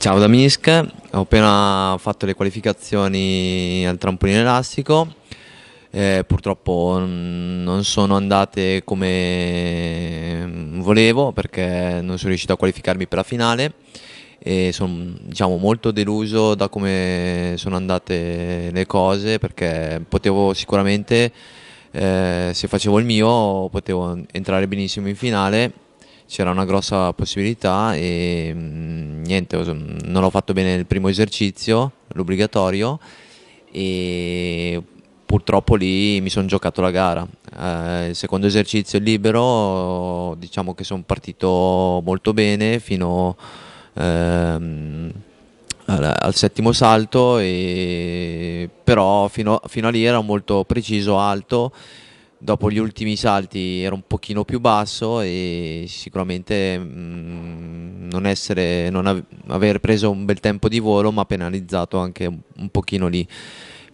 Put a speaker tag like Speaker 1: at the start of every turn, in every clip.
Speaker 1: Ciao da Minsk, ho appena fatto le qualificazioni al trampolino elastico, eh, purtroppo non sono andate come volevo perché non sono riuscito a qualificarmi per la finale e sono diciamo, molto deluso da come sono andate le cose perché potevo sicuramente, eh, se facevo il mio, potevo entrare benissimo in finale c'era una grossa possibilità e mm, niente, non ho fatto bene il primo esercizio, l'obbligatorio e purtroppo lì mi sono giocato la gara. Eh, il secondo esercizio libero, diciamo che sono partito molto bene fino ehm, al, al, settimo salto, e, però fino, fino a lì ero molto preciso, alto dopo gli ultimi salti era un pochino più basso e sicuramente mh, mm, non, essere, non av aver preso un bel tempo di volo mi ha penalizzato anche un pochino lì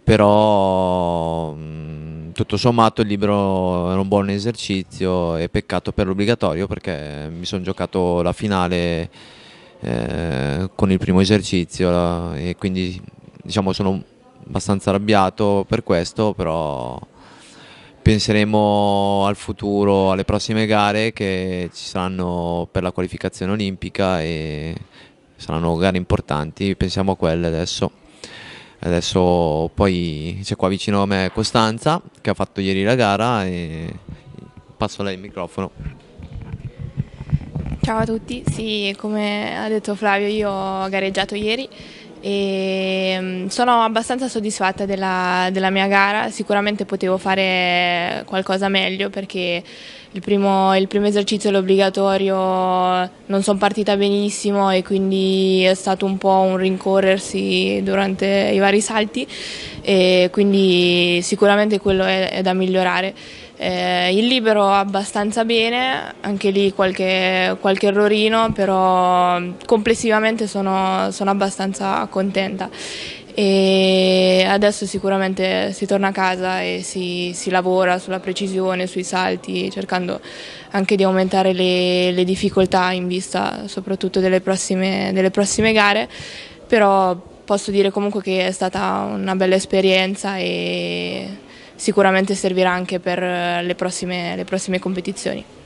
Speaker 1: però mh, mm, tutto sommato il libro era un buon esercizio e peccato per l'obbligatorio perché mi sono giocato la finale eh, con il primo esercizio la, e quindi diciamo sono abbastanza arrabbiato per questo però penseremo al futuro, alle prossime gare che ci saranno per la qualificazione olimpica e saranno gare importanti, pensiamo a quelle adesso. Adesso poi c'è qua vicino a me Costanza che ha fatto ieri la gara e passo a lei il microfono.
Speaker 2: Ciao a tutti, sì come ha detto Flavio io ho gareggiato ieri e ehm, sono abbastanza soddisfatta della, della, mia gara, sicuramente potevo fare qualcosa meglio perché il primo, il primo esercizio, l'obbligatorio, non sono partita benissimo e quindi è stato un po' un rincorrersi durante i vari salti e quindi sicuramente quello è, è da migliorare. Eh, il libero abbastanza bene, anche lì qualche, qualche errorino, però complessivamente sono, sono abbastanza contenta. E adesso sicuramente si torna a casa e si, si, lavora sulla precisione, sui salti, cercando anche di aumentare le, le difficoltà in vista soprattutto delle prossime, delle prossime gare, però posso dire comunque che è stata una bella esperienza e sicuramente servirà anche per eh, le prossime, le prossime competizioni.